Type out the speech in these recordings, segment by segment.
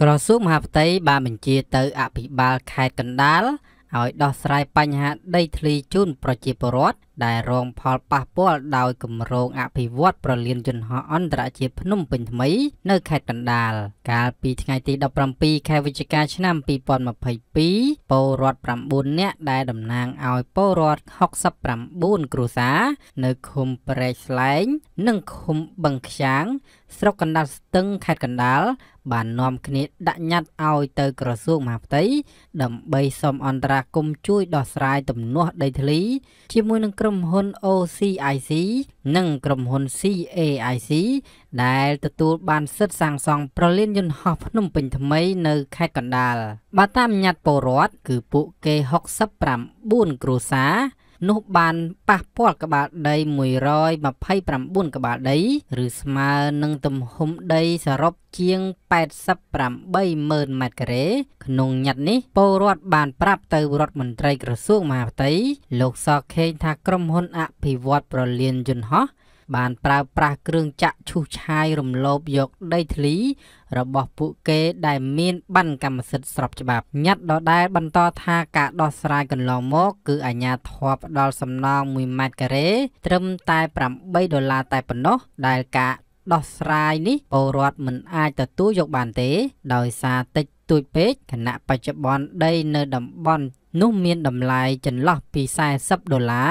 ក្រសួងមហាផ្ទៃបានបញ្ជាទៅអភិបាលខេត្តកណ្ដាលឲ្យដោះស្រាយបញ្ហាដីធ្លីជូនប្រជាពលរដ្ឋដែលរងផលប៉ះពាល់ដោយគម្រោងអភិវឌ្ឍប្រលានយន្តហោះអន្តរជាតិភ្នំពេញថ្មី នៅខេត្តកណ្ដាលកាលពីថ្ងៃទី17ខែវិច្ឆិកាឆ្នាំ2022ពលរដ្ឋ9នាក់ដែលតំណាងឲ្យពលរដ្ឋ69គ្រួសារនៅឃុំព្រែកស្លែងនិងឃុំបឹងខ្យាងស្រុកកណ្ដាលស្ទឹងខេត្តកណ្ដាលបាននាំគ្នាដាក់ញត្តិឲ្យ ទៅក្រសួងមហាផ្ទៃដើម្បីសុំអន្តរាគមន៍ជួយដោះស្រាយទំនាស់ដីធ្លីជាមួយនឹងក្រុមក្រុមហ៊ុន OCIC និងក្រុមហ៊ុន CAIC ដែលទទួលបានសិទ្ធិសាងសង់ប្រលានយន្តហោះភ្នំពេញថ្មីនៅខេត្តកណ្ដាលបើតាមញត្តិពលរដ្ឋគឺពួកគេ69គ្រួសារនោះបានប៉ះពាល់ក្បាលដី129ក្បាលដី ឬស្មើនឹងទំហំដីសរុបជាង880000ម៉ែត្រការ៉េក្នុងញត្តិនេះពលរដ្ឋបានប្រាប់ទៅរដ្ឋមន្ត្រីក្រសួងមហាផ្ទៃលោកសខេងថាក្រុមហ៊ុនអភិវឌ្ឍប្រលានយន្តហោះបានប្រើប្រាស់គ្រឿងចាក់ឈូសឆាយរំលោភយក ដីធ្លី របស់ពួកគេដែលមានបានកម្មសិទ្ធិស្របច្បាប់ញ៉ាត់ដដែល បន្តថាការដោះស្រាយកន្លងមកគឺអាជ្ញាធរផ្ដល់សំណង1ម៉ែត្រការ៉េត្រឹមតែ8ដុល្លារតែប៉ុណ្ណោះ ដែលការដោះស្រាយនេះពលរដ្ឋមិនអាចទទួលយក បានទេ ដោយសារតិចតួចពេកខណៈបច្ចុប្បន្នដីនៅតំបន់ នោះមានតម្លៃចន្លោះពី40ដុល្លារ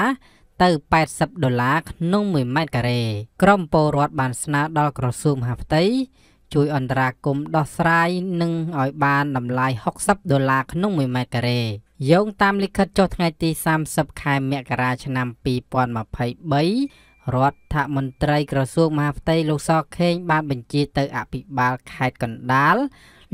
ទៅ80ដុល្លារក្នុង1ម៉ែត្រការ៉េក្រមពលរដ្ឋបានស្នើដល់ក្រសួងមហាផ្ទៃជួយអន្តរាគមដោះស្រាយនិងឲ្យបានតម្លៃ60ដុល្លារក្នុង1ម៉ែត្រការ៉េយោងតាមលិខិតចុះថ្ងៃទី30ខែមករាឆ្នាំ2023រដ្ឋមន្ត្រីក្រសួងមហាផ្ទៃលោកសខេងបានបញ្ជាទៅអភិបាលខេត្តកណ្ដាល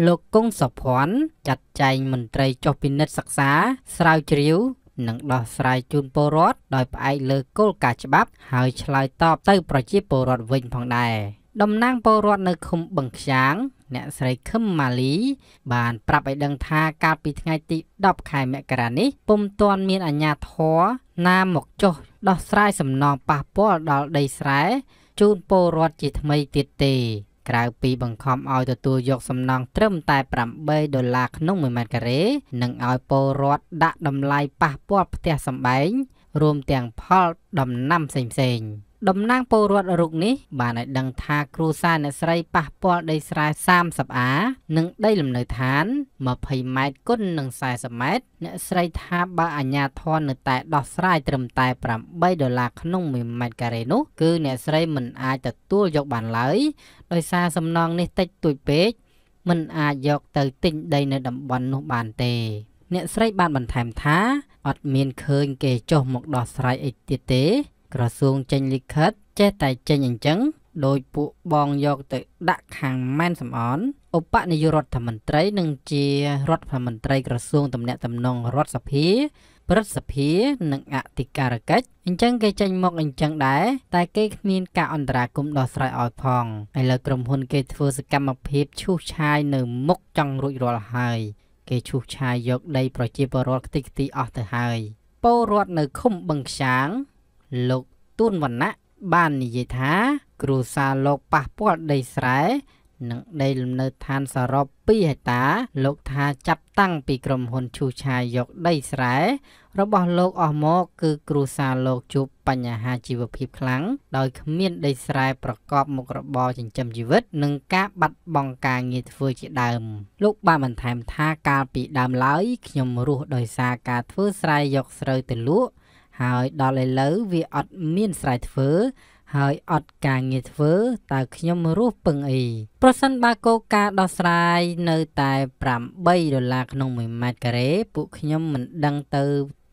លោកគង់សុភ័ណ្ឌចាត់ចែងមន្ត្រីចុះពិនិត្យសិក្សាស្រាវជ្រាវនិងដោះស្រាយជូនពលរដ្ឋដោយផ្អែកលើគោលការណ៍ច្បាប់ហើយឆ្លើយតបទៅប្រជាពលរដ្ឋវិញផងដែរតំណាងពលរដ្ឋនៅឃុំបឹងខ្យាង អ្នកស្រីខឹមម៉ាលី បានប្រាប់ឲ្យដឹងថាកាលពីថ្ងៃទី10ខែមករានេះពុំទាន់មានអាជ្ញាធរណាមកចុះ ដោះស្រាយសំណងប៉ះពាល់ដល់ដីស្រែជូនពលរដ្ឋជាថ្មីទៀតទេក្រៅពីបង្ខំឲ្យទទួលយកសំណងត្រឹមតែ8ដុល្លារក្នុង1ម៉ែត្រការ៉េនិងឲ្យពលរដ្ឋដាក់តម្លៃប៉ះពាល់ផ្ទះសម្បែងរួមទាំងផលដំណាំផ្សេងៗ។តំណាងពលរដ្ឋរុកនេះ បានឲ្យដឹងថាគ្រួសារអ្នកស្រីប៉ះពាល់ដីស្រែ30អានិងដីលំនៅឋាន20ម៉ែត្រគុណនឹង40ម៉ែត្រអ្នកស្រីថាបើអាជ្ញាធរនៅតែដោះស្រាយត្រឹមតែ8ដុល្លារក្នុង1ម៉ែត្រការ៉េនោះ គឺអ្នកស្រីមិនអាចទទួលយកបានឡើយដោយសារសំណងនេះតិចតួចពេកមិនអាចយកទៅទិញដី នៅតំបន់នោះបានទេ អ្នកស្រី បានបន្ថែមថាអត់មានឃើញ គេចុះមកដោះស្រាយអីទៀតទេក្រសួងចេញលិខិតចេះតែចេញអញ្ចឹងដោយពួកបងយក ទៅដាក់ខាងម៉ែនសំអនឧបនាយករដ្ឋមន្ត្រីនិងជារដ្ឋមន្ត្រីក្រសួងតំណាក់តំណងរដ្ឋសភាព្រឹទ្ធសភានិងអធិការកិច្ចអញ្ចឹងគេចេញមកអញ្ចឹងដែរតែ គេគ្មានការអន្តរាគមដោះស្រាយឲ្យផងឥឡូវក្រុមហ៊ុន គេធ្វើសកម្មភាពឈូសឆាយនៅមុខចង់រួចរាល់ហើយគេឈូសឆាយយកដី ប្រជាពលរដ្ឋខ្ទេចខ្ទីអស់ទៅហើយពលរដ្ឋនៅឃុំបឹងខ្សាងលោកទួនវណ្ណៈបាននិយាយថា គ្រួសារលោកប៉ះពាល់ដីស្រែនិងដីលំនៅឋានសរុប2ហិកតា លោកថាចាប់តាំងពីក្រុមហ៊ុនឈូឆាយយកដីស្រែរបស់លោកអស់មកគឺគ្រួសារលោកជួបបញ្ហាជីវភាពខ្លាំងដោយគ្មានដីស្រែប្រកបមុខរបរចិញ្ចឹមជីវិត និងការបាត់បង់ការងារធ្វើជាដើម លោកបានបន្ថែមថាកាលពីដើមឡើយខ្ញុំរស់ដោយសារការធ្វើស្រែយកស្រូវទៅលក់ហើយដល់ឥឡូវវាអត់មានស្រ័យធ្វើ ហើយអត់ការងារធ្វើតើខ្ញុំរស់ពឹងអី ប្រសិនបើគោលការណ៍ដោះស្រាយនៅតែ8ដុល្លារក្នុង1ម៉ែត្រការ៉េពួកខ្ញុំមិនដឹងទៅ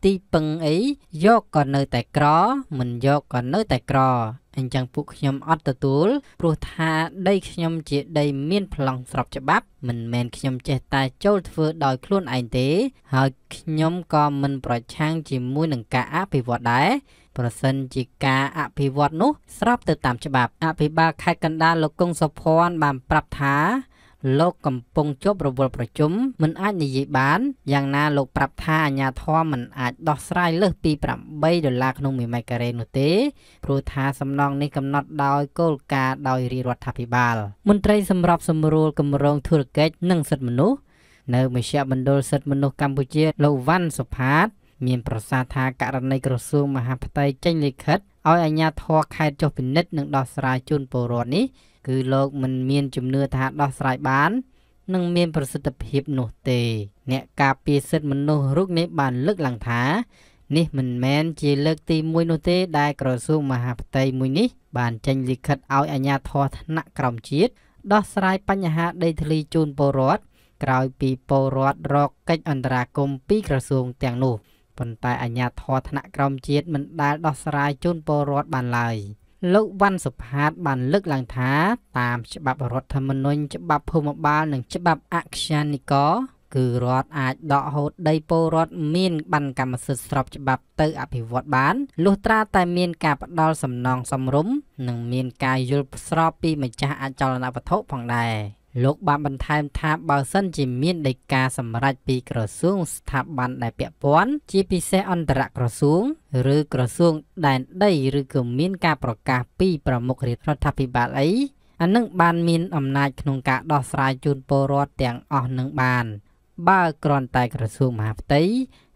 ទីពឹងអី យកក៏នៅ តែក្រមិនយកក៏នៅតែក្រអញ្ចឹងពួកខ្ញុំអត់ទទួលព្រោះថាដីខ្ញុំជាដីមានប្លង់ស្របច្បាប់ មិនមែនខ្ញុំចេះតែចូលធ្វើដោយខ្លួនឯងទេ ហើយខ្ញុំក៏មិនប្រឆាំងជាមួយនឹងការអភិវឌ្ឍដែរប្រសិនជាការអភិវឌ្ឍនោះស្របទៅតាមច្បាប់អភិបាលខេត្តកណ្ដាលលោកកុងសុភ័ណ្ឌបានប្រាប់ថាលោកកំពុងជាប់រវល់ប្រជុំមិនអាចនិយាយបានយ៉ាងណាលោកប្រាប់ថាអាញាធមមិនអាច ដោះស្រាយលើសពី8ដុល្លារក្នុង1មេការ៉េនោះទេព្រោះថាសំណងនេះកំណត់ដោយគោលការណ៍ដោយរាជរដ្ឋាភិបាល មន្ត្រីសម្របសម្រួលគម្រោងធុរកិច្ចនិងសិទ្ធិមនុស្សនៅមជ្ឈមណ្ឌលសិទ្ធិមនុស្សកម្ពុជាលោកវ៉ាន់សុផាត មានប្រសាសន៍ថាករណីក្រសួងមហាផ្ទៃចេញលិខិតឲ្យអាជ្ញាធរខេត្តចុះពិនិត្យនិងដោះស្រាយជូនពលរដ្ឋនេះគឺលោកមិនមានជំនឿថាដោះស្រាយបាននិងមាន ប្រសិទ្ធភាពនោះទេ អ្នកការពារសិទ្ធិមនុស្សរូបនេះ បានលើកឡើងថា នេះមិនមែនជាលើក ទី1នោះទេដែលក្រសួងមហាផ្ទៃមួយនេះ បានចេញលិខិតឲ្យអាជ្ញាធរថ្នាក់ក្រោមជាតិដោះស្រាយបញ្ហាដីធ្លីជូនពលរដ្ឋក្រោយពីពលរដ្ឋរកកិច្ចអន្តរាគមន៍ពីក្រសួងទាំងនោះប៉ុន្តែអាជ្ញាធរថ្នាក់ក្រោមជាតិមិនដែលដោះស្រាយជូនពលរដ្ឋបានឡើយ។លោកវ៉ាន់សុផាតបានលើកឡើងថាតាមច្បាប់រដ្ឋធម្មនុញ្ញច្បាប់ភូមិបាលនិងច្បាប់អគ្គនាយកគឺរដ្ឋអាចដកហូតដីពលរដ្ឋមានបានកម្មសិទ្ធិស្របច្បាប់ទៅ អភិវឌ្ឍបានលុះត្រាតែមានការផ្ដល់សំណងសំរុំនិងមានការយល់ស្របពីម្ចាស់អចលនវត្ថុផងដែរ។លោកបានបន្ថែមថាបើសិនជាមានដីកាសម្រេចពីក្រសួងស្ថាប័នដែលពាក់ព័ន្ធជាពិសេសអន្តរក្រសួងឬក្រសួងដែនដីឬក៏មានការប្រកាសពីប្រមុខរដ្ឋាភិបាលអីអានឹងបានមានអំណាចក្នុងការដោះស្រាយជូនពលរដ្ឋទាំងអស់នឹងបានបើគ្រាន់តែក្រសួងមហាផ្ទៃ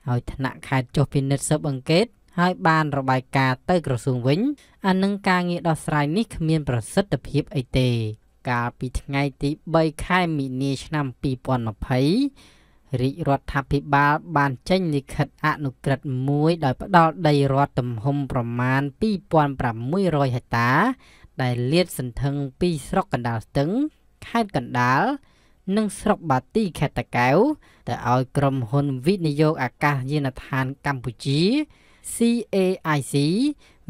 ឲ្យថ្នាក់ខេត្តចុះពិនិត្យស៊ើបអង្កេតហើយបានរបាយការណ៍ទៅក្រសួងវិញអានឹងការងារដោះស្រាយនេះគ្មានប្រសិទ្ធភាពអីទេកាលពីថ្ងៃទី3ខែមីនាឆ្នាំ2020រាជរដ្ឋាភិបាលបានចេញលិខិតអនុក្រឹត្យមួយដោយផ្ដល់ដីរដ្ឋទំហំប្រមាណ2600ហិកតា ដែលលាតសន្ធឹងពីស្រុកកណ្ដាលស្ទឹងខេត្តកណ្ដាលនិងស្រុកបាទីខេត្តតាកែវទៅឲ្យក្រុមហ៊ុនវិនិយោគអាកាសយានដ្ឋានកម្ពុជា CAIC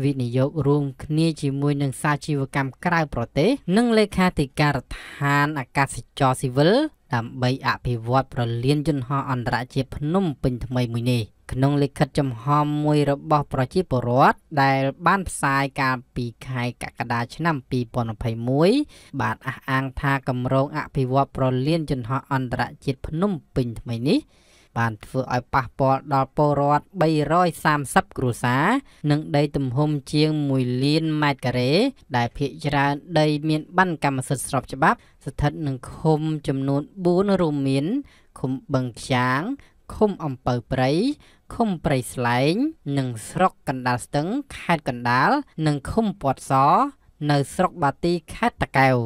វិនិយោគរួមគ្នាជាមួយនឹងសាជីវកម្មក្រៅប្រទេស និងលេខាធិការដ្ឋានអាកាសចរស៊ីវិលដើម្បីអភិវឌ្ឍប្រលានយន្តហោះអន្តរជាតិភ្នំពេញថ្មីមួយនេះក្នុងលិខិតចំហមមួយរបស់ប្រជាពលរដ្ឋដែលបានផ្សាយកាលពីខែកក្កដាឆ្នាំ2021បានអះអាងថាគម្រោងអភិវឌ្ឍប្រលានយន្តហោះអន្តរជាតិភ្នំពេញថ្មីនេះបានធ្វើឲ្យប៉ះពាល់ដល់ពលរដ្ឋ330គ្រួសារនិងដីទំហំជាង1លានម៉ែត្រការ៉េដែលភាគច្រើនដីមានបានកម្មសិទ្ធិស្របច្បាប់ស្ថិតនឹងឃុំចំនួន4រួមមានឃុំបឹងខ្យាងឃុំអំពៅព្រៃឃុំព្រៃស្លែងនិងស្រុកកណ្ដាលស្ទឹងខេត្តកណ្ដាលនិងឃុំពាត់សនៅស្រុកបាទីខេត្តតាកែវ